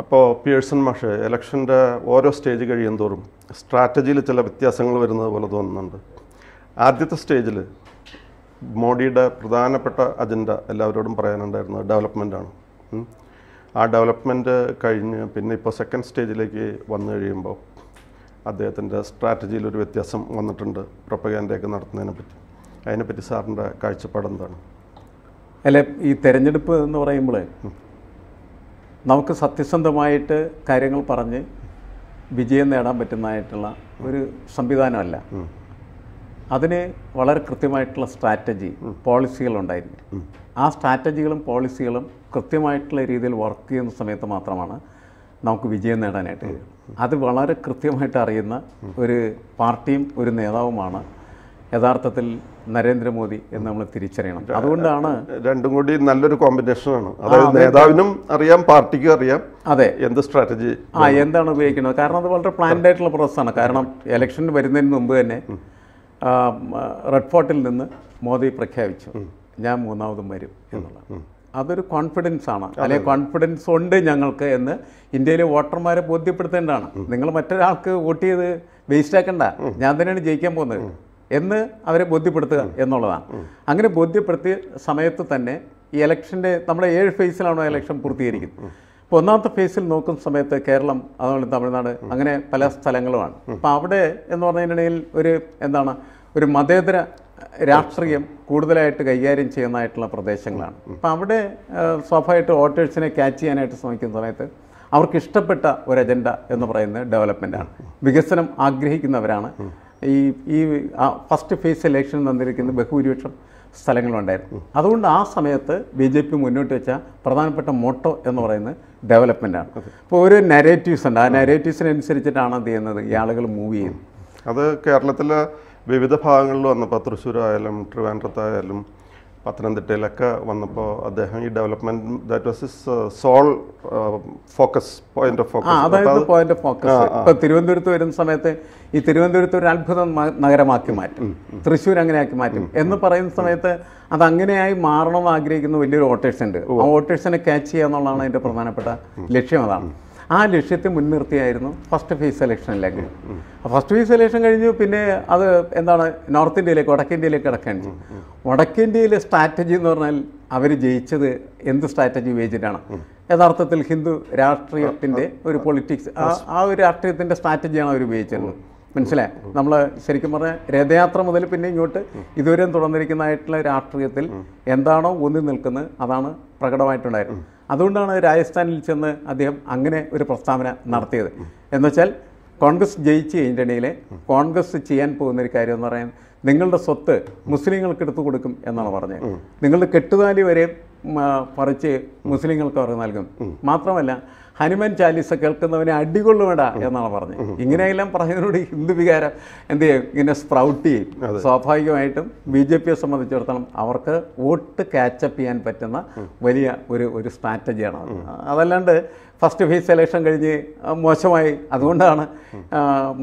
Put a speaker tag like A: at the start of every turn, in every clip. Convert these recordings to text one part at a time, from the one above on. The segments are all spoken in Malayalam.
A: അപ്പോൾ പിയേഴ്സൺ മാഷ് ഇലക്ഷൻ്റെ ഓരോ സ്റ്റേജ് കഴിയും തോറും സ്ട്രാറ്റജിയിൽ ചില വ്യത്യാസങ്ങൾ വരുന്നത് പോലെ തോന്നുന്നുണ്ട് ആദ്യത്തെ സ്റ്റേജിൽ മോഡിയുടെ പ്രധാനപ്പെട്ട അജണ്ട എല്ലാവരോടും പറയാനുണ്ടായിരുന്നത് ഡെവലപ്മെൻറ്റാണ് ആ ഡെവലപ്മെൻറ്റ് കഴിഞ്ഞ് പിന്നെ ഇപ്പോൾ സെക്കൻഡ് സ്റ്റേജിലേക്ക് വന്നു കഴിയുമ്പോൾ അദ്ദേഹത്തിൻ്റെ സ്ട്രാറ്റജിയിൽ ഒരു വ്യത്യാസം വന്നിട്ടുണ്ട് പ്രൊപ്പഗാൻഡയൊക്കെ നടത്തുന്നതിനെ പറ്റി അതിനെപ്പറ്റി സാറിൻ്റെ കാഴ്ചപ്പാട് എന്താണ് അല്ലെ ഈ തെരഞ്ഞെടുപ്പ് എന്ന് പറയുമ്പോൾ നമുക്ക്
B: സത്യസന്ധമായിട്ട് കാര്യങ്ങൾ പറഞ്ഞ് വിജയം നേടാൻ പറ്റുന്നതായിട്ടുള്ള ഒരു സംവിധാനമല്ല അതിന് വളരെ കൃത്യമായിട്ടുള്ള സ്ട്രാറ്റജി പോളിസികൾ ഉണ്ടായിരുന്നു ആ സ്ട്രാറ്റജികളും പോളിസികളും കൃത്യമായിട്ടുള്ള രീതിയിൽ വർക്ക് ചെയ്യുന്ന സമയത്ത് മാത്രമാണ് നമുക്ക് വിജയം നേടാനായിട്ട് അത് വളരെ കൃത്യമായിട്ട് അറിയുന്ന ഒരു പാർട്ടിയും ഒരു നേതാവുമാണ് യഥാർത്ഥത്തിൽ നരേന്ദ്രമോദി എന്ന് നമ്മൾ തിരിച്ചറിയണം അതുകൊണ്ടാണ്
A: രണ്ടും കൂടി നല്ലൊരു കോമ്പിനേഷൻ ആണ് അതായത് നേതാവിനും
B: അറിയാം പാർട്ടിക്കും അറിയാം അതെ എന്ത് സ്ട്രാറ്റജി ആ എന്താണ് ഉപയോഗിക്കുന്നത് കാരണം അത് വളരെ പ്ലാൻഡ് ആയിട്ടുള്ള പ്രോസസ്സാണ് കാരണം ഇലക്ഷൻ വരുന്നതിന് മുമ്പ് തന്നെ റെഡ് ഫോർട്ടിൽ നിന്ന് മോദി പ്രഖ്യാപിച്ചു ഞാൻ മൂന്നാമതും വരും എന്നുള്ളത് അതൊരു കോൺഫിഡൻസ് ആണ് അല്ലെ കോൺഫിഡൻസ് ഉണ്ട് ഞങ്ങൾക്ക് എന്ന് ഇന്ത്യയിലെ വോട്ടർമാരെ ബോധ്യപ്പെടുത്തേണ്ടതാണ് നിങ്ങൾ മറ്റൊരാൾക്ക് വോട്ട് ചെയ്ത് വേസ്റ്റ് ആക്കണ്ട ഞാൻ തന്നെയാണ് ജയിക്കാൻ പോകുന്നത് എന്ന് അവരെ ബോധ്യപ്പെടുത്തുക എന്നുള്ളതാണ് അങ്ങനെ ബോധ്യപ്പെടുത്തിയ സമയത്ത് തന്നെ ഈ ഇലക്ഷൻ്റെ നമ്മുടെ ഏഴ് ഫേസിലാണോ ഇലക്ഷൻ പൂർത്തീകരിക്കുന്നത് ഇപ്പോൾ ഒന്നാമത്തെ ഫേസിൽ നോക്കുന്ന സമയത്ത് കേരളം അതുപോലെ തമിഴ്നാട് അങ്ങനെ പല സ്ഥലങ്ങളുമാണ് അപ്പോൾ അവിടെ എന്ന് പറഞ്ഞതിനിടയിൽ ഒരു എന്താണ് ഒരു മതേതര രാഷ്ട്രീയം കൂടുതലായിട്ട് കൈകാര്യം ചെയ്യുന്നതായിട്ടുള്ള പ്രദേശങ്ങളാണ് അപ്പോൾ അവിടെ സ്വാഭാവികമായിട്ട് വോട്ടേഴ്സിനെ ക്യാച്ച് ചെയ്യാനായിട്ട് ശ്രമിക്കുന്ന സമയത്ത് അവർക്ക് ഇഷ്ടപ്പെട്ട ഒരു അജണ്ട എന്ന് പറയുന്നത് ഡെവലപ്മെൻ്റാണ് വികസനം ആഗ്രഹിക്കുന്നവരാണ് ഈ ഈ ഫസ്റ്റ് ഫേസ് ഇലക്ഷൻ തന്നിരിക്കുന്ന ബഹുഭൂരിപക്ഷം സ്ഥലങ്ങളുണ്ടായിരുന്നു അതുകൊണ്ട് ആ സമയത്ത് ബി ജെ പി മുന്നോട്ട് വെച്ച പ്രധാനപ്പെട്ട മോട്ടോ എന്ന് പറയുന്നത് ഡെവലപ്മെൻറ്റാണ് ഇപ്പോൾ ഒരു നരേറ്റീവ്സ് ഉണ്ട് ആ നരേറ്റീവ്സിനനുസരിച്ചിട്ടാണ് എന്ത് ചെയ്യുന്നത് ഈ ആളുകൾ മൂവ് ചെയ്യുന്നത് അത്
A: കേരളത്തിലെ വിവിധ ഭാഗങ്ങളിൽ വന്നപ്പോൾ തൃശ്ശൂരായാലും ട്രിവാൻഡ്രത്തായാലും പത്തനംതിട്ടയിലൊക്കെ വന്നപ്പോൾ അദ്ദേഹം ഈ development that was is sole focus point of focus അതായത് പോയിന്റ് ഓഫ് ഫോക്കസ് ഇപ്പൊ തിരുവനന്തപുരത്ത് വരുന്ന സമയത്ത് ഈ തിരുവനന്തപുരത്ത്
B: ഒരു അത്ഭുതം നഗരമാക്കി മാറ്റും തൃശ്ശൂർ അങ്ങനെയാക്കി മാറ്റും എന്ന് പറയുന്ന സമയത്ത് അത് അങ്ങനെയായി മാറണമെന്ന് ആഗ്രഹിക്കുന്ന വലിയൊരു ഓട്ടേഴ്സ് ഉണ്ട് ആ ഓട്ടേഴ്സിനെ ക്യാച്ച് ചെയ്യുക എന്നുള്ളതാണ് അതിന്റെ പ്രധാനപ്പെട്ട ലക്ഷ്യം അതാണ് ആ ലക്ഷ്യത്തെ മുൻനിർത്തിയായിരുന്നു ഫസ്റ്റ് ഫേസ് അല്ലെങ്കിൽ ഫസ്റ്റ് ഫേസ് സെലക്ഷൻ കഴിഞ്ഞു പിന്നെ അത് എന്താണ് നോർത്ത് ഇന്ത്യയിലേക്ക് വടക്കേന്ത്യയിലേക്ക് കിടക്കേണ്ടത് വടക്കേന്ത്യയിലെ ഇന്ത്യയിലെ സ്ട്രാറ്റജി എന്ന് പറഞ്ഞാൽ അവർ ജയിച്ചത് എന്ത് സ്ട്രാറ്റജി ഉപയോഗിച്ചിട്ടാണ് യഥാർത്ഥത്തിൽ ഹിന്ദു രാഷ്ട്രീയത്തിൻ്റെ ഒരു പൊളിറ്റിക്സ് ആ ഒരു രാഷ്ട്രീയത്തിൻ്റെ സ്ട്രാറ്റജിയാണ് അവർ ഉപയോഗിച്ചിരുന്നത് മനസ്സിലായി നമ്മൾ ശരിക്കും പറഞ്ഞാൽ രഥയാത്ര മുതൽ പിന്നെ ഇങ്ങോട്ട് ഇതുവരെയും തുടർന്നിരിക്കുന്നതായിട്ടുള്ള രാഷ്ട്രീയത്തിൽ എന്താണോ ഊന്നി നിൽക്കുന്നത് അതാണ് പ്രകടമായിട്ടുണ്ടായിരുന്നത് അതുകൊണ്ടാണ് രാജസ്ഥാനിൽ ചെന്ന് അദ്ദേഹം അങ്ങനെ ഒരു പ്രസ്താവന നടത്തിയത് എന്നുവെച്ചാൽ കോൺഗ്രസ് ജയിച്ച് കഴിഞ്ഞിട്ടുണ്ടെങ്കിൽ കോൺഗ്രസ് ചെയ്യാൻ പോകുന്ന ഒരു കാര്യം എന്ന് പറയാൻ നിങ്ങളുടെ സ്വത്ത് മുസ്ലിങ്ങൾക്ക് എടുത്തു കൊടുക്കും എന്നാണ് പറഞ്ഞത് നിങ്ങളുടെ കെട്ടുതാലി വരെ പറിച്ച് മുസ്ലിങ്ങൾക്ക് അവർ നൽകും മാത്രമല്ല ഹനുമൻ ചാലീസ കേൾക്കുന്നവനെ അടികൊള്ളു വേണ്ട എന്നാണ് പറഞ്ഞത് ഇങ്ങനെയെല്ലാം പറഞ്ഞതിനോട് ഹിന്ദു വികാരം എന്ത് ചെയ്യും ഇങ്ങനെ സ്പ്രൗട്ട് ചെയ്യും സ്വാഭാവികമായിട്ടും ബി ജെ പിയെ സംബന്ധിച്ചിടത്തോളം അവർക്ക് വോട്ട് കാച്ചപ്പ് ചെയ്യാൻ പറ്റുന്ന വലിയ ഒരു ഒരു സ്ട്രാറ്റജിയാണ് അതല്ലാണ്ട് ഫസ്റ്റ് ഫേസ് സെലക്ഷൻ കഴിഞ്ഞ് മോശമായി അതുകൊണ്ടാണ്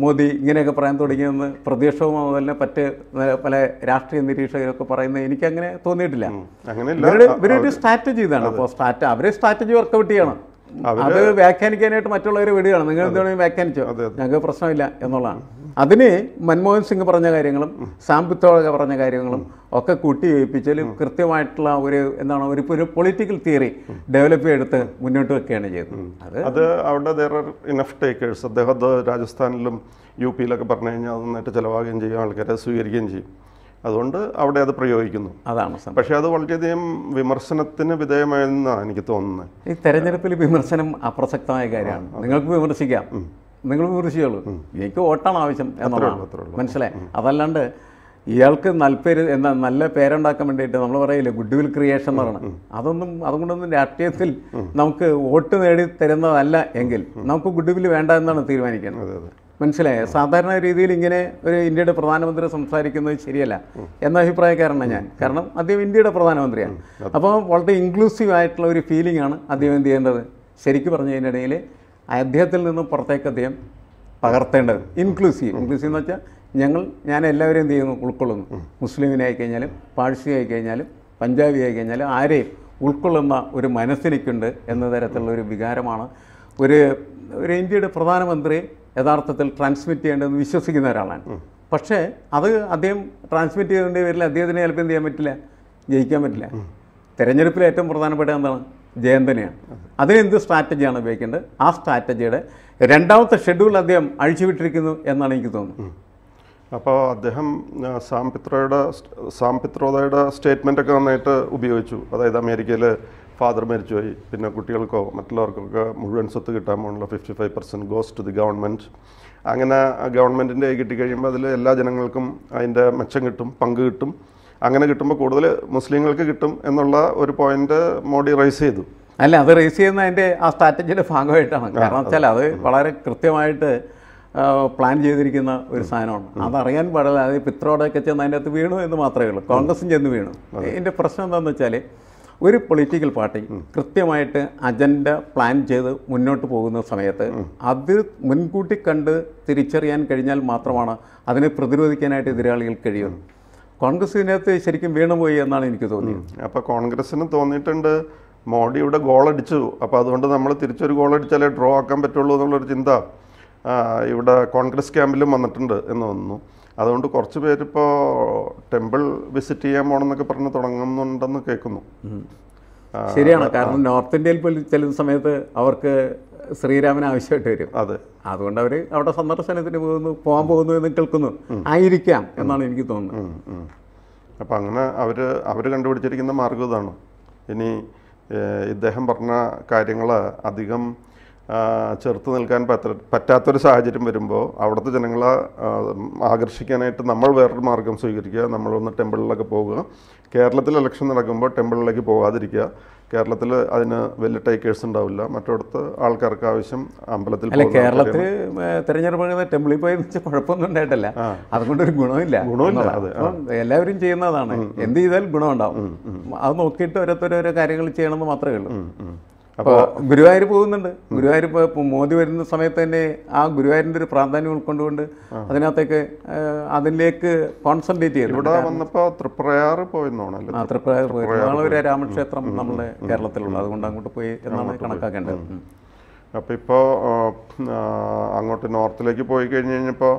B: മോദി ഇങ്ങനെയൊക്കെ പറയാൻ തുടങ്ങിയതെന്ന് പ്രതിപക്ഷവും അതുപോലെ മറ്റ് പല രാഷ്ട്രീയ നിരീക്ഷകരൊക്കെ പറയുന്നത് എനിക്കങ്ങനെ തോന്നിയിട്ടില്ല ഇവരുടെ ഇവരൊരു സ്ട്രാറ്റജി ഇതാണ് അപ്പോൾ സ്ട്രാറ്റ അവരെ സ്ട്രാറ്റജി വർക്കൗട്ട് ചെയ്യണം അത് വ്യാഖ്യാനിക്കാനായിട്ട് മറ്റുള്ളവരെ വിടുകയാണ് നിങ്ങൾ എന്തുവേണമെങ്കിൽ വ്യാഖ്യാനിച്ചോ ഞങ്ങൾക്ക് പ്രശ്നമില്ല എന്നുള്ളതാണ് അതിന് മൻമോഹൻ സിംഗ് പറഞ്ഞ കാര്യങ്ങളും സാം പറഞ്ഞ കാര്യങ്ങളും ഒക്കെ കൂട്ടിയോയിപ്പിച്ചാൽ കൃത്യമായിട്ടുള്ള ഒരു എന്താണ് ഒരു പൊളിറ്റിക്കൽ തിയറി ഡെവലപ്പ് ചെയ്തെടുത്ത് മുന്നോട്ട് വെക്കുകയാണ് ചെയ്തത്
A: അത് അവിടെ ആർ ഇനഫ് ടേക്കേഴ്സ് അദ്ദേഹം രാജസ്ഥാനിലും യു പിയിലൊക്കെ പറഞ്ഞു കഴിഞ്ഞാൽ അത് നന്നായിട്ട് ചിലവാകുകയും ചെയ്യും ആൾക്കാരെ സ്വീകരിക്കുകയും ചെയ്യും അതുകൊണ്ട് അവിടെ അത് പ്രയോഗിക്കുന്നു അതാണ് പക്ഷെ അത് വളരെയധികം വിമർശനത്തിന് വിധേയമായെന്നാണ് എനിക്ക് തോന്നുന്നത്
B: ഈ തെരഞ്ഞെടുപ്പിൽ വിമർശനം അപ്രസക്തമായ കാര്യമാണ് നിങ്ങൾക്ക് വിമർശിക്കാം നിങ്ങൾ വിമർശിച്ചുള്ളൂ എനിക്ക് വോട്ടാണ് ആവശ്യം എന്നുള്ളതാണ് മനസ്സിലായി അതല്ലാണ്ട് ഇയാൾക്ക് നൽപ്പേര് എന്താ നല്ല പേരുണ്ടാക്കാൻ വേണ്ടിയിട്ട് നമ്മൾ പറയില്ലേ ഗുഡ് വിൽ ക്രിയേഷൻ എന്ന് പറയണം അതൊന്നും അതുകൊണ്ടൊന്നും രാഷ്ട്രീയത്തിൽ നമുക്ക് വോട്ട് നേടി തരുന്നതല്ല എങ്കിൽ നമുക്ക് ഗുഡ് വിൽ വേണ്ട എന്നാണ് തീരുമാനിക്കുന്നത് മനസ്സിലായ സാധാരണ രീതിയിൽ ഇങ്ങനെ ഒരു ഇന്ത്യയുടെ പ്രധാനമന്ത്രി സംസാരിക്കുന്നത് ശരിയല്ല എന്ന അഭിപ്രായക്കാരനാണ് ഞാൻ കാരണം അദ്ദേഹം ഇന്ത്യയുടെ പ്രധാനമന്ത്രിയാണ് അപ്പോൾ വളരെ ഇൻക്ലൂസീവ് ആയിട്ടുള്ള ഒരു ഫീലിംഗ് ആണ് അദ്ദേഹം എന്ത് ചെയ്യേണ്ടത് ശരിക്കും പറഞ്ഞു കഴിഞ്ഞിടയിൽ അദ്ദേഹത്തിൽ നിന്ന് പുറത്തേക്ക് അദ്ദേഹം പകർത്തേണ്ടത് ഇൻക്ലൂസീവ് ഇൻക്ലൂസീവ് എന്ന് വെച്ചാൽ ഞങ്ങൾ ഞാൻ എല്ലാവരെയും എന്ത് ചെയ്യുന്നു ഉൾക്കൊള്ളുന്നു മുസ്ലിമിനെ ആയിക്കഴിഞ്ഞാലും പാഴ്സി ആയിക്കഴിഞ്ഞാലും പഞ്ചാബി ആയിക്കഴിഞ്ഞാലും ആരെയും ഉൾക്കൊള്ളുന്ന ഒരു മനസ്സിനിക്കുണ്ട് എന്ന തരത്തിലുള്ള ഒരു വികാരമാണ് ഒരു ഒരു ഇന്ത്യയുടെ പ്രധാനമന്ത്രി യഥാർത്ഥത്തിൽ ട്രാൻസ്മിറ്റ് ചെയ്യേണ്ടതെന്ന് വിശ്വസിക്കുന്ന ഒരാളാണ് പക്ഷേ അത് അദ്ദേഹം ട്രാൻസ്മിറ്റ് ചെയ്തതിൻ്റെ പേരിൽ അദ്ദേഹത്തിന് ചിലപ്പോൾ എന്ത് ചെയ്യാൻ പറ്റില്ല ജയിക്കാൻ പറ്റില്ല തിരഞ്ഞെടുപ്പിൽ ഏറ്റവും പ്രധാനപ്പെട്ട എന്താണ് ജയന്തനെയാണ് അതിനെന്ത് സ്ട്രാറ്റജിയാണ് ഉപയോഗിക്കേണ്ടത്
A: ആ സ്ട്രാറ്റജിയുടെ രണ്ടാമത്തെ ഷെഡ്യൂൾ അദ്ദേഹം അഴിച്ചുവിട്ടിരിക്കുന്നു എന്നാണ് എനിക്ക് തോന്നുന്നത് അപ്പോൾ അദ്ദേഹം സാംപിത്രയുടെ സാംപിത്രോതയുടെ സാം ഒക്കെ നന്നായിട്ട് ഉപയോഗിച്ചു അതായത് അമേരിക്കയിൽ ഫാദർ മരിച്ചുപോയി പിന്നെ കുട്ടികൾക്കോ മറ്റുള്ളവർക്കൊക്കെ മുഴുവൻ സ്വത്ത് കിട്ടാൻ പോകണുള്ള fifty five percent goes to the government അങ്ങനെ ഗവൺമെൻറ്റിൻ്റെ കിട്ടിക്കഴിയുമ്പോൾ അതിൽ എല്ലാ ജനങ്ങൾക്കും അതിൻ്റെ മെച്ചം കിട്ടും പങ്ക് കിട്ടും അങ്ങനെ കിട്ടുമ്പോൾ കൂടുതൽ മുസ്ലിങ്ങൾക്ക് കിട്ടും എന്നുള്ള ഒരു പോയിന്റ് മോഡി റൈസ് ചെയ്തു
B: അല്ല അത് റേസ് ചെയ്യുന്ന അതിൻ്റെ ആ സ്ട്രാറ്റജിയുടെ ഭാഗമായിട്ടാണ് കാരണം വെച്ചാൽ അത് വളരെ കൃത്യമായിട്ട് പ്ലാൻ ചെയ്തിരിക്കുന്ന ഒരു സാധനമാണ് അതറിയാൻ പാടില്ല അത് പിത്രോടൊക്കെ ചെന്ന് അതിൻ്റെ അകത്ത് വീണു എന്ന് മാത്രമേ ഉള്ളൂ കോൺഗ്രസും ചെന്ന് വീണു എൻ്റെ പ്രശ്നം എന്താണെന്ന് വെച്ചാൽ ഒരു പൊളിറ്റിക്കൽ പാർട്ടി കൃത്യമായിട്ട് അജണ്ട പ്ലാൻ ചെയ്ത് മുന്നോട്ട് പോകുന്ന സമയത്ത് അത് മുൻകൂട്ടി കണ്ട് തിരിച്ചറിയാൻ കഴിഞ്ഞാൽ മാത്രമാണ്
A: അതിനെ പ്രതിരോധിക്കാനായിട്ട് എതിരാളികൾ കഴിയുള്ളൂ കോൺഗ്രസ് ശരിക്കും വീണുപോയി എന്നാണ് എനിക്ക് തോന്നിയത് അപ്പോൾ കോൺഗ്രസ്സിന് തോന്നിയിട്ടുണ്ട് മോഡി ഇവിടെ ഗോൾ അടിച്ചു അപ്പോൾ അതുകൊണ്ട് നമ്മൾ തിരിച്ചൊരു ഗോൾ അടിച്ചാലേ ഡ്രോ ആക്കാൻ പറ്റുള്ളൂ എന്നുള്ളൊരു ചിന്ത ഇവിടെ കോൺഗ്രസ് ക്യാമ്പിലും വന്നിട്ടുണ്ട് എന്ന് തോന്നുന്നു അതുകൊണ്ട് കുറച്ച് പേരിപ്പോൾ ടെമ്പിൾ വിസിറ്റ് ചെയ്യാൻ എന്നൊക്കെ പറഞ്ഞ് തുടങ്ങുന്നുണ്ടെന്ന് കേൾക്കുന്നു ശരിയാണ് കാരണം
B: നോർത്ത് ഇന്ത്യയിൽ പോലും ചെല്ലുന്ന സമയത്ത് അവർക്ക് ശ്രീരാമൻ ആവശ്യമായിട്ട് വരും അത് അതുകൊണ്ട് അവർ അവിടെ സന്ദർശനത്തിന് പോകുന്നു പോകാൻ പോകുന്നു എന്ന് കേൾക്കുന്നു
A: ആയിരിക്കാം എന്നാണ് എനിക്ക് തോന്നുന്നത് അപ്പം അങ്ങനെ അവർ അവർ കണ്ടുപിടിച്ചിരിക്കുന്ന മാർഗം ഇതാണ് ഇനി ഇദ്ദേഹം പറഞ്ഞ കാര്യങ്ങൾ അധികം ചെറുത്ത് നിൽക്കാൻ പറ്റ പറ്റാത്തൊരു സാഹചര്യം വരുമ്പോൾ അവിടുത്തെ ജനങ്ങളെ ആകർഷിക്കാനായിട്ട് നമ്മൾ വേറൊരു മാർഗം സ്വീകരിക്കുക നമ്മളൊന്ന് ടെമ്പിളിലൊക്കെ പോവുക കേരളത്തിൽ ഇലക്ഷൻ നടക്കുമ്പോൾ ടെമ്പിളിലേക്ക് പോകാതിരിക്കുക കേരളത്തിൽ അതിന് വലിയ ടേക്കേഴ്സ് ഉണ്ടാവില്ല മറ്റടുത്ത് ആൾക്കാർക്ക് ആവശ്യം അമ്പലത്തിൽ അല്ല കേരളത്തിൽ
B: തെരഞ്ഞെടുപ്പ് ടെമ്പിളിൽ പോയി കുഴപ്പമൊന്നും ഉണ്ടായിട്ടല്ല അതുകൊണ്ട് ഒരു ഗുണമില്ല ഗുണമില്ല എല്ലാവരും ചെയ്യുന്നതാണ് എന്ത് ചെയ്താലും ഗുണമുണ്ടാവും അത് നോക്കിയിട്ട് ഓരോരുത്തരോരോ കാര്യങ്ങൾ ചെയ്യണമെന്ന് മാത്രമേ ഉള്ളൂ അപ്പോൾ ഗുരുവായൂർ പോകുന്നുണ്ട് ഗുരുവായൂർ മോദി വരുന്ന സമയത്ത് തന്നെ ആ ഗുരുവായൂരിൻ്റെ ഒരു പ്രാധാന്യം ഉൾക്കൊണ്ടുകൊണ്ട് അതിനകത്തേക്ക് അതിലേക്ക് കോൺസെൻട്രേറ്റ് ചെയ്തു ഇവിടെ
A: വന്നപ്പോൾ തൃപ്രയാർ പോയെന്നാണല്ലോ തൃപ്രയാർ പോയി ഒരു രാമക്ഷേത്രം നമ്മുടെ
B: കേരളത്തിലുള്ള അതുകൊണ്ട് അങ്ങോട്ട് പോയി എന്നാണ് കണക്കാക്കേണ്ടത്
A: അപ്പോൾ ഇപ്പോൾ അങ്ങോട്ട് നോർത്തിലേക്ക് പോയി കഴിഞ്ഞ് കഴിഞ്ഞപ്പോൾ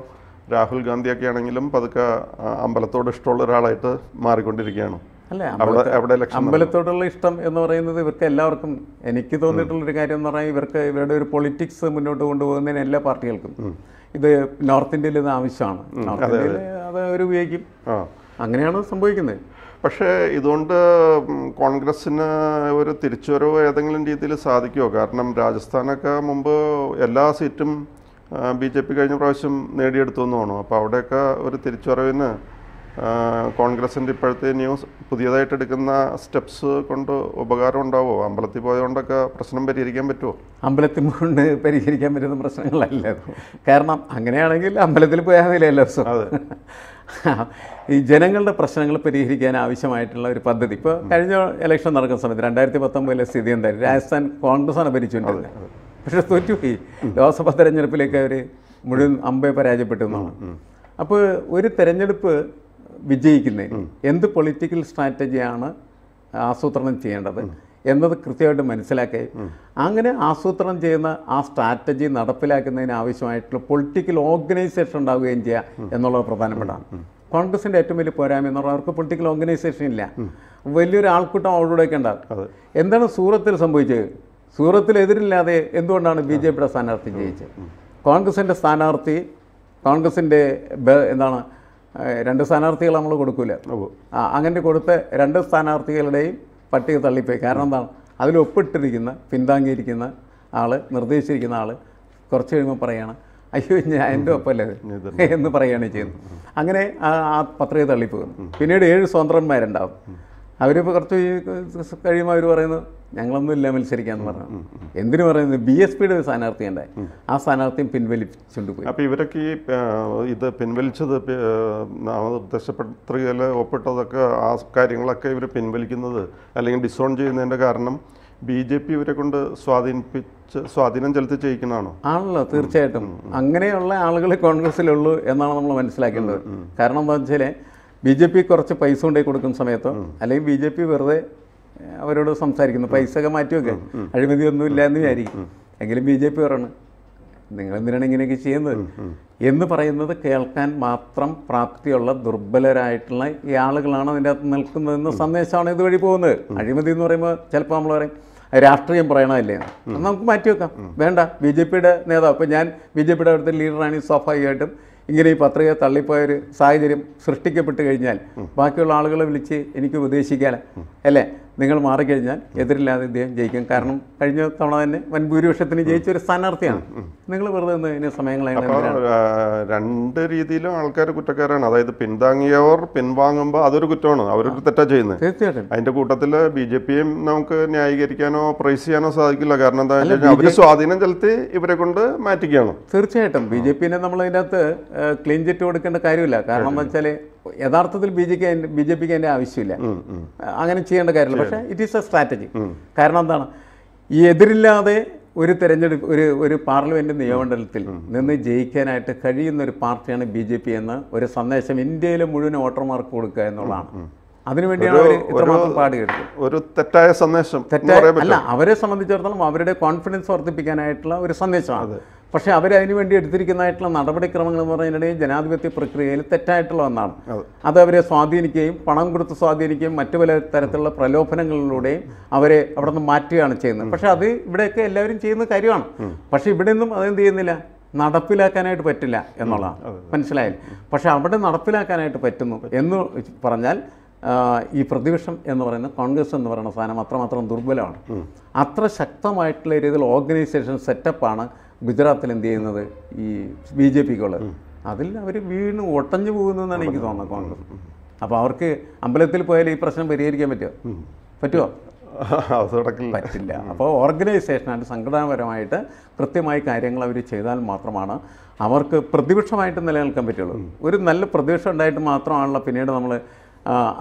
A: രാഹുൽ ഗാന്ധിയൊക്കെ ആണെങ്കിലും പതുക്കെ അമ്പലത്തോട് ഇഷ്ടമുള്ള ഒരാളായിട്ട് മാറിക്കൊണ്ടിരിക്കുകയാണ്
B: അല്ലേ അമ്പലത്തോടുള്ള ഇഷ്ടം എന്ന്
A: പറയുന്നത് ഇവർക്ക് എല്ലാവർക്കും എനിക്ക് തോന്നിയിട്ടുള്ള ഒരു കാര്യം എന്ന് പറഞ്ഞാൽ ഇവർക്ക് ഇവരുടെ
B: ഒരു പൊളിറ്റിക്സ് മുന്നോട്ട് കൊണ്ടുപോകുന്നതിന് എല്ലാ പാർട്ടികൾക്കും ഇത് നോർത്ത് ഇന്ത്യയിൽ ഇത് ആവശ്യമാണ് നോർത്ത് ഇന്ത്യയിൽ
A: അത് അവർ ഉപയോഗിക്കും അങ്ങനെയാണ് സംഭവിക്കുന്നത് പക്ഷേ ഇതുകൊണ്ട് കോൺഗ്രസ്സിന് ഒരു തിരിച്ചുവരവ് ഏതെങ്കിലും രീതിയിൽ സാധിക്കുമോ കാരണം രാജസ്ഥാനൊക്കെ മുമ്പ് എല്ലാ സീറ്റും ബി ജെ പി കഴിഞ്ഞ പ്രാവശ്യം നേടിയെടുത്തു എന്ന് തോന്നുന്നു അപ്പോൾ അവിടെയൊക്കെ ഒരു തിരിച്ചുവരവിന് കോൺഗ്രസിൻ്റെ ഇപ്പോഴത്തെ ന്യൂസ് പുതിയതായിട്ട് എടുക്കുന്ന സ്റ്റെപ്സ് കൊണ്ട് ഉപകാരം ഉണ്ടാവുമോ അമ്പലത്തിൽ പോയതുകൊണ്ടൊക്കെ പ്രശ്നം പരിഹരിക്കാൻ പറ്റുമോ അമ്പലത്തിൽ കൊണ്ട് പരിഹരിക്കാൻ പറ്റുന്ന പ്രശ്നങ്ങളല്ല കാരണം അങ്ങനെയാണെങ്കിൽ അമ്പലത്തിൽ പോയാൽ മതിയല്ലോ
B: അതെ ഈ ജനങ്ങളുടെ പ്രശ്നങ്ങൾ പരിഹരിക്കാൻ ആവശ്യമായിട്ടുള്ള ഒരു പദ്ധതി ഇപ്പോൾ കഴിഞ്ഞ ഇലക്ഷൻ നടക്കുന്ന സമയത്ത് രണ്ടായിരത്തി പത്തൊമ്പതിലെ സ്ഥിതി എന്തായാലും രാജസ്ഥാൻ കോൺഗ്രസ്സാണ് ഭരിച്ചുകൊണ്ടിരുന്നത് പക്ഷേ തോറ്റുപോയി ലോക്സഭാ തെരഞ്ഞെടുപ്പിലേക്ക് അവർ മുഴുവൻ അമ്പയെ പരാജയപ്പെട്ടു എന്നാണ് അപ്പോൾ ഒരു തെരഞ്ഞെടുപ്പ് വിജയിക്കുന്നതിന് എന്ത് പൊളിറ്റിക്കൽ സ്ട്രാറ്റജിയാണ് ആസൂത്രണം ചെയ്യേണ്ടത് എന്നത് കൃത്യമായിട്ട് മനസ്സിലാക്കി അങ്ങനെ ആസൂത്രണം ചെയ്യുന്ന ആ സ്ട്രാറ്റജി നടപ്പിലാക്കുന്നതിന് ആവശ്യമായിട്ടുള്ള പൊളിറ്റിക്കൽ ഓർഗനൈസേഷൻ ഉണ്ടാവുകയും ചെയ്യുക എന്നുള്ളത് പ്രധാനപ്പെട്ടതാണ് കോൺഗ്രസിന്റെ ഏറ്റവും വലിയ പോരായ്മ എന്ന് പറഞ്ഞാൽ അവർക്ക് പൊളിറ്റിക്കൽ ഓർഗനൈസേഷൻ ഇല്ല വലിയൊരു ആൾക്കൂട്ടം അവരുടെയൊക്കെ ഉണ്ടാകും എന്താണ് സൂറത്തിൽ സംഭവിച്ചത് സൂറത്തിൽ എതിരില്ലാതെ എന്തുകൊണ്ടാണ് ബി ജെ പിയുടെ സ്ഥാനാർത്ഥി ജയിച്ചത് കോൺഗ്രസിന്റെ സ്ഥാനാർത്ഥി കോൺഗ്രസിന്റെ എന്താണ് രണ്ട് സ്ഥാനാർത്ഥികൾ നമ്മൾ കൊടുക്കൂല അങ്ങനെ കൊടുത്ത് രണ്ട് സ്ഥാനാർത്ഥികളുടെയും പട്ടിക തള്ളിപ്പോയി കാരണം എന്താണ് അതിൽ ഒപ്പിട്ടിരിക്കുന്ന പിന്താങ്ങിയിരിക്കുന്ന ആൾ നിർദ്ദേശിച്ചിരിക്കുന്ന ആൾ കുറച്ച് കഴിയുമ്പോൾ പറയുകയാണ് അയ്യോ ഞാൻ എൻ്റെ ഒപ്പമല്ലേ എന്ന് പറയുകയാണ് ചെയ്യുന്നത് അങ്ങനെ ആ പത്രിക തള്ളിപ്പോകുന്നു പിന്നീട് ഏഴ് സ്വതന്ത്രന്മാരുണ്ടാവും അവരിപ്പോൾ കുറച്ച് കഴിയുമ്പോൾ അവർ പറയുന്നത് ഇല്ല മത്സരിക്കാന്ന് പറഞ്ഞു എന്തിനു പറയുന്നത് ബി എസ് പിയുടെ ഒരു സ്ഥാനാർത്ഥി ഉണ്ടായി ആ സ്ഥാനാർത്ഥിയും പിൻവലിച്ചുകൊണ്ട് പോയി അപ്പോൾ
A: ഇവരൊക്കെ ഈ ഇത് പിൻവലിച്ചത് നാമനിർദ്ദേശ ഒപ്പിട്ടതൊക്കെ ആ കാര്യങ്ങളൊക്കെ ഇവർ പിൻവലിക്കുന്നത് അല്ലെങ്കിൽ ഡിസോൺ ചെയ്യുന്നതിൻ്റെ കാരണം ബി ജെ പി ഇവരെ കൊണ്ട് സ്വാധീനിപ്പിച്ച് സ്വാധീനം ചെലുത്തി ചെയ്യിക്കുന്നതാണോ ആണല്ലോ തീർച്ചയായിട്ടും അങ്ങനെയുള്ള ആളുകളെ കോൺഗ്രസ്സിലുള്ളൂ എന്നാണ് നമ്മൾ മനസ്സിലാക്കേണ്ടത്
B: കാരണം എന്താ വെച്ചാൽ ബി ജെ പി കുറച്ച് പൈസ കൊണ്ടേ കൊടുക്കുന്ന സമയത്തോ അല്ലെങ്കിൽ ബി ജെ പി വെറുതെ അവരോട് സംസാരിക്കുന്നു പൈസ ഒക്കെ മാറ്റിവെക്കുക അഴിമതി ഒന്നുമില്ല എന്ന് വിചാരിക്കും എങ്കിലും ബി ജെ പി പറയണം നിങ്ങൾ എന്തിനാണ് ഇങ്ങനെയൊക്കെ ചെയ്യുന്നത് എന്ന് പറയുന്നത് കേൾക്കാൻ മാത്രം പ്രാപ്തിയുള്ള ദുർബലരായിട്ടുള്ള ഈ ആളുകളാണ് അതിൻ്റെ അകത്ത് നിൽക്കുന്നതെന്ന സന്ദേശമാണ് ഇതുവഴി പോകുന്നത് അഴിമതി എന്ന് പറയുമ്പോൾ ചിലപ്പോൾ നമ്മൾ പറയും രാഷ്ട്രീയം പറയണമല്ലേ നമുക്ക് മാറ്റി വെക്കാം വേണ്ട ബി ജെ പിയുടെ നേതാവ് ഇപ്പം ഞാൻ ബി ജെ പിയുടെ അടുത്ത് ലീഡറാണ് സ്വാഭാവികമായിട്ടും ഇങ്ങനെ ഈ പത്രിക തള്ളിപ്പോയൊരു സാഹചര്യം സൃഷ്ടിക്കപ്പെട്ട് കഴിഞ്ഞാൽ ബാക്കിയുള്ള ആളുകളെ വിളിച്ച് എനിക്ക് ഉപദേശിക്കാൻ അല്ലേ നിങ്ങൾ മാറിക്കഴിഞ്ഞാൽ എതിരില്ലാതെ ഇദ്ദേഹം ജയിക്കും കാരണം കഴിഞ്ഞ തവണ തന്നെ വൻ ഭൂരിപക്ഷത്തിന് ജയിച്ച ഒരു സ്ഥാനാർത്ഥിയാണ് നിങ്ങൾ വെറുതെ ഇതിന് സമയങ്ങളെ
A: രണ്ട് രീതിയിലും ആൾക്കാർ കുറ്റക്കാരാണ് അതായത് പിന്താങ്ങിയവർ പിൻവാങ്ങുമ്പോൾ അതൊരു കുറ്റമാണ് അവരൊരു തെറ്റാ ചെയ്യുന്നത് തീർച്ചയായിട്ടും അതിന്റെ കൂട്ടത്തിൽ ബി ജെ പിയും നമുക്ക് ന്യായീകരിക്കാനോ പ്രൈസ് ചെയ്യാനോ സാധിക്കില്ല കാരണം എന്താ അവര് സ്വാധീനം ചെലുത്തി ഇവരെ കൊണ്ട്
B: മാറ്റിക്കുകയാണ് തീർച്ചയായിട്ടും ബി ജെ പിന്നെ നമ്മൾ അതിനകത്ത് ക്ലീൻ ചിറ്റ് കൊടുക്കേണ്ട കാര്യമില്ല കാരണം എന്താ വെച്ചാൽ യഥാർത്ഥത്തിൽ B J K B J പിക്ക് അതിൻ്റെ ആവശ്യമില്ല അങ്ങനെ ചെയ്യേണ്ട കാര്യമില്ല പക്ഷേ ഇറ്റ് ഈസ് എ സ്ട്രാറ്റജി കാരണം എന്താണ് ഈ എതിരില്ലാതെ ഒരു തെരഞ്ഞെടുപ്പ് ഒരു ഒരു പാർലമെൻറ്റ് നിയമമണ്ഡലത്തിൽ നിന്ന് ജയിക്കാനായിട്ട് കഴിയുന്ന ഒരു പാർട്ടിയാണ് ബി ജെ പി എന്ന ഒരു സന്ദേശം ഇന്ത്യയിലെ മുഴുവൻ വോട്ടർമാർക്ക് കൊടുക്കുക എന്നുള്ളതാണ് അതിനുവേണ്ടിയാണ് അവർ
A: ഇത്രമാത്രം ഒരു തെറ്റായ സന്ദേശം അല്ല
B: അവരെ സംബന്ധിച്ചിടത്തോളം അവരുടെ കോൺഫിഡൻസ് വർദ്ധിപ്പിക്കാനായിട്ടുള്ള ഒരു സന്ദേശമാണ് പക്ഷേ അവരതിനു വേണ്ടി എടുത്തിരിക്കുന്നതായിട്ടുള്ള നടപടിക്രമങ്ങൾ എന്ന് പറഞ്ഞിട്ടുണ്ടെങ്കിൽ ജനാധിപത്യ പ്രക്രിയയിൽ തെറ്റായിട്ടുള്ള ഒന്നാണ് അത് അവരെ സ്വാധീനിക്കുകയും പണം കൊടുത്ത് സ്വാധീനിക്കുകയും മറ്റു പല തരത്തിലുള്ള പ്രലോഭനങ്ങളിലൂടെയും അവരെ അവിടെ നിന്ന് മാറ്റുകയാണ് ചെയ്യുന്നത് പക്ഷേ അത് ഇവിടെയൊക്കെ എല്ലാവരും ചെയ്യുന്ന കാര്യമാണ് പക്ഷേ ഇവിടെ നിന്നും അതെന്ത് ചെയ്യുന്നില്ല നടപ്പിലാക്കാനായിട്ട് പറ്റില്ല എന്നുള്ളതാണ് മനസ്സിലായില്ല പക്ഷേ അവിടെ നടപ്പിലാക്കാനായിട്ട് പറ്റുന്നു എന്ന് പറഞ്ഞാൽ ഈ പ്രതിപക്ഷം എന്ന് പറയുന്ന കോൺഗ്രസ് എന്ന് പറയുന്ന സാധനം അത്രമാത്രം ദുർബലമാണ് അത്ര ശക്തമായിട്ടുള്ള രീതിയിൽ ഓർഗനൈസേഷൻ സെറ്റപ്പാണ് ഗുജറാത്തിൽ എന്ത് ചെയ്യുന്നത് ഈ ബി ജെ പിക്കുള്ളത് അതിൽ അവർ വീണ് ഒട്ടഞ്ഞു പോകുന്നതെന്നാണ് എനിക്ക് തോന്നുന്നത് കോൺഗ്രസ് അപ്പോൾ അവർക്ക് അമ്പലത്തിൽ പോയാൽ ഈ പ്രശ്നം പരിഹരിക്കാൻ പറ്റുമോ പറ്റുമോ പറ്റില്ല അപ്പോൾ ഓർഗനൈസേഷനായിട്ട് സംഘടനാപരമായിട്ട് കൃത്യമായി കാര്യങ്ങൾ അവർ ചെയ്താൽ മാത്രമാണ് അവർക്ക് പ്രതിപക്ഷമായിട്ട് നിലനിൽക്കാൻ പറ്റുള്ളൂ ഒരു നല്ല പ്രതിപക്ഷം ഉണ്ടായിട്ട് മാത്രമാണല്ലോ പിന്നീട് നമ്മൾ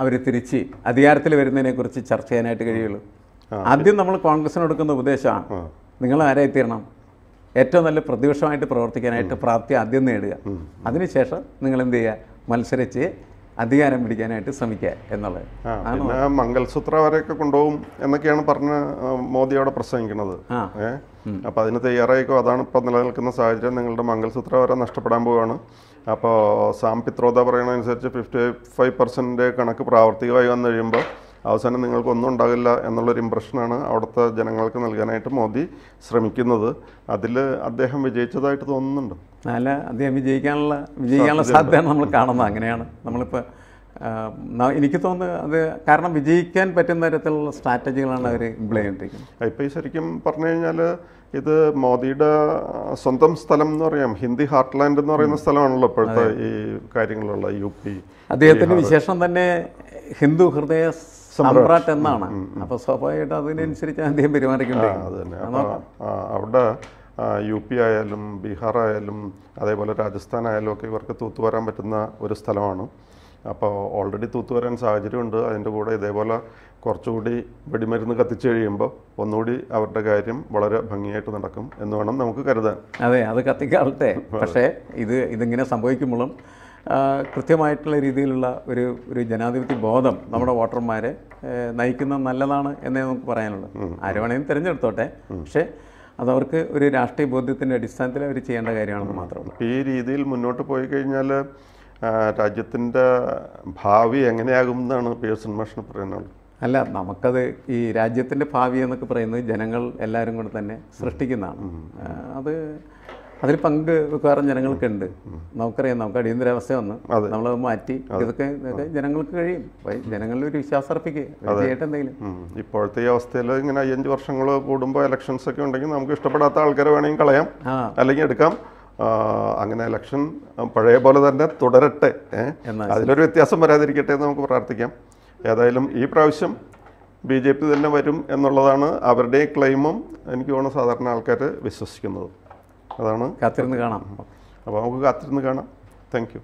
B: അവർ തിരിച്ച് അധികാരത്തിൽ വരുന്നതിനെക്കുറിച്ച് ചർച്ച ചെയ്യാനായിട്ട് കഴിയുള്ളൂ ആദ്യം നമ്മൾ കോൺഗ്രസിന് കൊടുക്കുന്ന ഉപദേശമാണ് നിങ്ങൾ ആരായിത്തീരണം ഏറ്റവും നല്ല പ്രതിപക്ഷമായിട്ട് പ്രവർത്തിക്കാനായിട്ട് പ്രാപ്തി ആദ്യം നേടുക അതിനുശേഷം നിങ്ങൾ എന്ത് ചെയ്യുക മത്സരിച്ച് അധികാരം പിടിക്കാനായിട്ട് ശ്രമിക്കുക എന്നുള്ളത്
A: മംഗൾസൂത്ര വരെയൊക്കെ കൊണ്ടുപോകും എന്നൊക്കെയാണ് പറഞ്ഞ മോദി അവിടെ പ്രസംഗിക്കുന്നത് അപ്പോൾ അതിന് തയ്യാറായിക്കോ അതാണ് ഇപ്പോൾ നിലനിൽക്കുന്ന സാഹചര്യം നിങ്ങളുടെ മംഗൾസൂത്ര വരെ നഷ്ടപ്പെടാൻ പോവുകയാണ് അപ്പോൾ സാം പിത്രോത പറയുന്നതനുസരിച്ച് ഫിഫ്റ്റി ഫൈവ് പെർസെൻറ്റ് കണക്ക് പ്രാവർത്തികമായി വന്നു കഴിയുമ്പോൾ അവസാനം നിങ്ങൾക്കൊന്നും ഉണ്ടാകില്ല എന്നുള്ളൊരു ഇമ്പ്രഷനാണ് അവിടുത്തെ ജനങ്ങൾക്ക് നൽകാനായിട്ട് മോദി ശ്രമിക്കുന്നത് അതിൽ അദ്ദേഹം വിജയിച്ചതായിട്ട് തോന്നുന്നുണ്ട്
B: അല്ല അദ്ദേഹം വിജയിക്കാനുള്ള
A: വിജയിക്കാനുള്ള സാധ്യത നമ്മൾ
B: കാണുന്നത് അങ്ങനെയാണ് നമ്മളിപ്പോൾ എനിക്ക് തോന്നുന്നത് അത് കാരണം വിജയിക്കാൻ പറ്റുന്ന തരത്തിലുള്ള സ്ട്രാറ്റജികളാണ് അവർ ഇംപ്ലിമെൻ്റ് ചെയ്യുന്നത്
A: ഇപ്പോൾ ഈ ശരിക്കും പറഞ്ഞു കഴിഞ്ഞാൽ ഇത് മോദിയുടെ സ്വന്തം സ്ഥലം എന്ന് പറയാം ഹിന്ദി ഹാർട്ട്ലാൻഡ് എന്ന് പറയുന്ന സ്ഥലമാണല്ലോ ഇപ്പോഴത്തെ ഈ കാര്യങ്ങളുള്ള യു പി
B: അദ്ദേഹത്തിന് വിശേഷം തന്നെ ഹിന്ദു ഹൃദയ സമ്രാട്ട് എന്നാണ്
A: അപ്പോൾ സ്വാഭാവികമായിട്ട്
B: അതിനനുസരിച്ച് അദ്ദേഹം പെരുമാറിക്കൊണ്ടിരിക്കുന്നത്
A: അവിടെ യു പി ആയാലും ബീഹാർ ആയാലും അതേപോലെ രാജസ്ഥാൻ ആയാലും ഒക്കെ ഇവർക്ക് തൂത്തുവരാൻ പറ്റുന്ന ഒരു സ്ഥലമാണ് അപ്പോൾ ഓൾറെഡി തൂത്തുവരാൻ സാഹചര്യമുണ്ട് അതിൻ്റെ കൂടെ ഇതേപോലെ കുറച്ചുകൂടി വെടിമരുന്ന് കത്തിച്ചു കഴിയുമ്പോൾ ഒന്നുകൂടി അവരുടെ കാര്യം വളരെ ഭംഗിയായിട്ട് നടക്കും എന്ന് വേണം നമുക്ക് കരുതാൻ
B: അതെ അത് കത്തിക്കാളട്ടെ പക്ഷേ ഇത് ഇതിങ്ങനെ സംഭവിക്കുമ്പോഴും കൃത്യമായിട്ടുള്ള രീതിയിലുള്ള ഒരു ഒരു ജനാധിപത്യ ബോധം നമ്മുടെ വോട്ടർമാരെ നയിക്കുന്നത് നല്ലതാണ് എന്നേ നമുക്ക് പറയാനുള്ളൂ ആര് തിരഞ്ഞെടുത്തോട്ടെ പക്ഷേ അത് അവർക്ക് ഒരു രാഷ്ട്രീയ ബോധ്യത്തിൻ്റെ അടിസ്ഥാനത്തിൽ അവർ ചെയ്യേണ്ട
A: കാര്യമാണെന്ന് മാത്രം ഈ രീതിയിൽ മുന്നോട്ട് പോയി കഴിഞ്ഞാൽ രാജ്യത്തിൻ്റെ ഭാവി എങ്ങനെയാകും എന്നാണ് പി എസ് ഉന്മേഷണം പറയുന്നത് അല്ല
B: നമുക്കത് ഈ രാജ്യത്തിൻ്റെ ഭാവി എന്നൊക്കെ പറയുന്നത് ജനങ്ങൾ എല്ലാവരും കൂടെ തന്നെ സൃഷ്ടിക്കുന്നതാണ് അത് അതിൽ പങ്ക് വെക്കാറും ജനങ്ങൾക്കുണ്ട് നമുക്കറിയാം നമുക്ക് അടിയന്തരാവസ്ഥ വന്ന്
A: നമ്മൾ മാറ്റി ഇതൊക്കെ
B: ജനങ്ങൾക്ക് കഴിയും ജനങ്ങളിൽ ഒരു വിശ്വാസം അർപ്പിക്കുക എന്തെങ്കിലും
A: ഇപ്പോഴത്തെ ഈ അവസ്ഥയിൽ ഇങ്ങനെ അയ്യഞ്ച് വർഷങ്ങൾ കൂടുമ്പോൾ ഇലക്ഷൻസ് ഒക്കെ ഉണ്ടെങ്കിൽ നമുക്ക് ഇഷ്ടപ്പെടാത്ത ആൾക്കാരെ വേണമെങ്കിൽ കളയാം അല്ലെങ്കിൽ എടുക്കാം അങ്ങനെ ഇലക്ഷൻ പഴയ പോലെ തന്നെ തുടരട്ടെ അതിലൊരു വ്യത്യാസം വരാതിരിക്കട്ടെ എന്ന് നമുക്ക് പ്രാർത്ഥിക്കാം ഏതായാലും ഈ പ്രാവശ്യം ബി ജെ പി തന്നെ വരും എന്നുള്ളതാണ് അവരുടെ ക്ലെയിമും എനിക്ക് തോന്നുന്നു സാധാരണ ആൾക്കാർ വിശ്വസിക്കുന്നത് അതാണ് കാത്തിരുന്ന് കാണാം അപ്പോൾ നമുക്ക് കാത്തിരുന്ന് കാണാം താങ്ക്